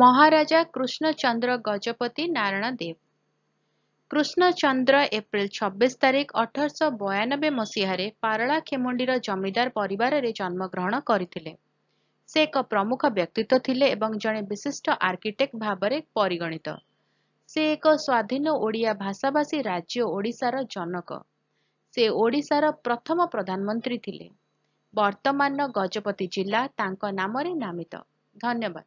ମହାରାଜା Krishnachandra Gajapati Narayan Deb Krishnachandra April ଛବିଶ ତାରିଖ ଅଠରଶହ ବୟାନବେ ମସିହାରେ ପାରଳା ଖେମୁଣ୍ଡିର ଜମିଦାର ପରିବାରରେ ଜନ୍ମଗ୍ରହଣ କରିଥିଲେ ସେ ଏକ ପ୍ରମୁଖ ବ୍ୟକ୍ତିତ୍ୱ ଥିଲେ ଏବଂ ଜଣେ ବିଶିଷ୍ଟ ଆର୍କିଟେକ୍ଟ ଭାବରେ ପରିଗଣିତ ସେ ଏକ ସ୍ଵାଧୀନ ଓଡ଼ିଆ ଭାଷାଭାଷୀ ରାଜ୍ୟ ଓଡ଼ିଶାର ଜନକ ସେ ଓଡ଼ିଶାର ପ୍ରଥମ ପ୍ରଧାନମନ୍ତ୍ରୀ ଥିଲେ ବର୍ତ୍ତମାନର ଗଜପତି ଜିଲ୍ଲା ତାଙ୍କ ନାମରେ ନାମିତ ଧନ୍ୟବାଦ